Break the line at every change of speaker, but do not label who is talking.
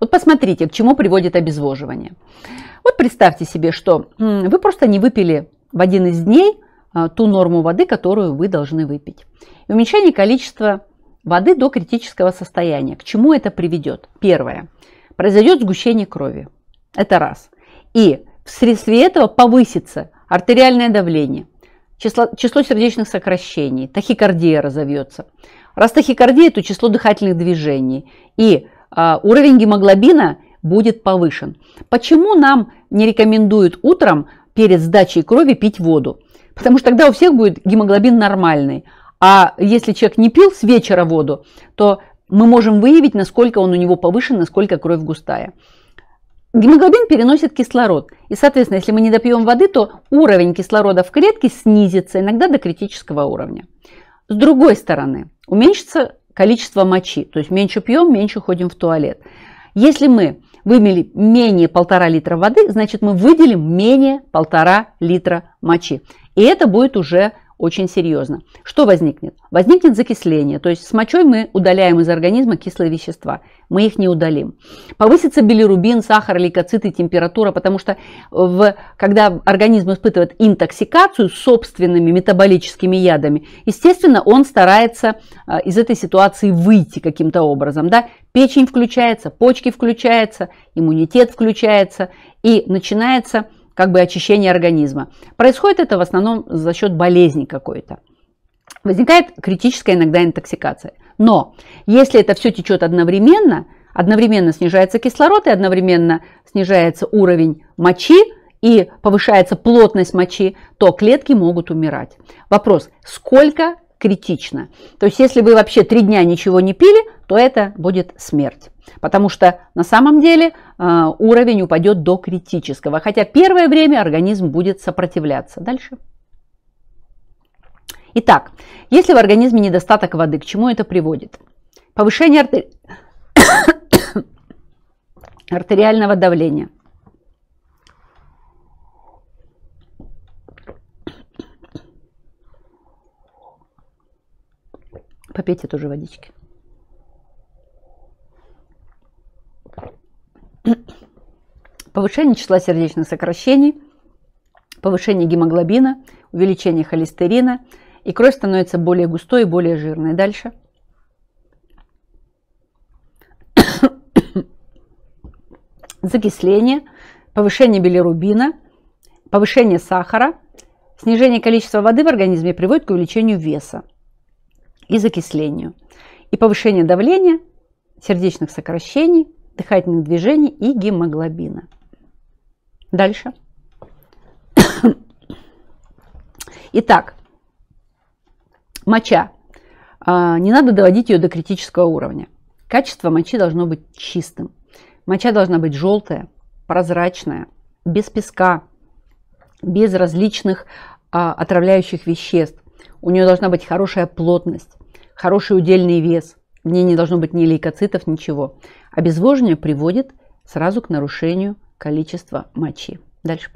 Вот посмотрите, к чему приводит обезвоживание. Вот представьте себе, что вы просто не выпили в один из дней а, ту норму воды, которую вы должны выпить. И уменьшение количества воды до критического состояния. К чему это приведет? Первое. Произойдет сгущение крови. Это раз. И вследствие этого повысится артериальное давление, число, число сердечных сокращений, тахикардия разовьется. Раз тахикардия, то число дыхательных движений. И а, уровень гемоглобина будет повышен. Почему нам не рекомендуют утром перед сдачей крови пить воду? Потому что тогда у всех будет гемоглобин нормальный. А если человек не пил с вечера воду, то мы можем выявить, насколько он у него повышен, насколько кровь густая. Гемоглобин переносит кислород. И, соответственно, если мы не допьем воды, то уровень кислорода в клетке снизится иногда до критического уровня. С другой стороны, уменьшится количество мочи. То есть меньше пьем, меньше ходим в туалет. Если мы вымели менее полтора литра воды, значит мы выделим менее полтора литра мочи. И это будет уже очень серьезно. Что возникнет? Возникнет закисление, то есть с мочой мы удаляем из организма кислые вещества, мы их не удалим. Повысится билирубин, сахар, лейкоциты, температура, потому что в, когда организм испытывает интоксикацию собственными метаболическими ядами, естественно, он старается э, из этой ситуации выйти каким-то образом. Да? Печень включается, почки включаются, иммунитет включается и начинается как бы очищение организма. Происходит это в основном за счет болезни какой-то. Возникает критическая иногда интоксикация. Но если это все течет одновременно, одновременно снижается кислород и одновременно снижается уровень мочи и повышается плотность мочи, то клетки могут умирать. Вопрос, сколько критично? То есть если вы вообще три дня ничего не пили, то это будет смерть потому что на самом деле э, уровень упадет до критического, хотя первое время организм будет сопротивляться. Дальше. Итак, если в организме недостаток воды, к чему это приводит? Повышение артери... артериального давления. Попейте тоже водички. Повышение числа сердечных сокращений, повышение гемоглобина, увеличение холестерина, и кровь становится более густой и более жирной. Дальше. Закисление, повышение билирубина, повышение сахара, снижение количества воды в организме приводит к увеличению веса и закислению. И повышение давления, сердечных сокращений, дыхательных движений и гемоглобина. Дальше. Итак, моча. А, не надо доводить ее до критического уровня. Качество мочи должно быть чистым. Моча должна быть желтая, прозрачная, без песка, без различных а, отравляющих веществ. У нее должна быть хорошая плотность, хороший удельный вес. В ней не должно быть ни лейкоцитов, ничего. Обезвоживание приводит сразу к нарушению количество мочи. Дальше, пожалуйста.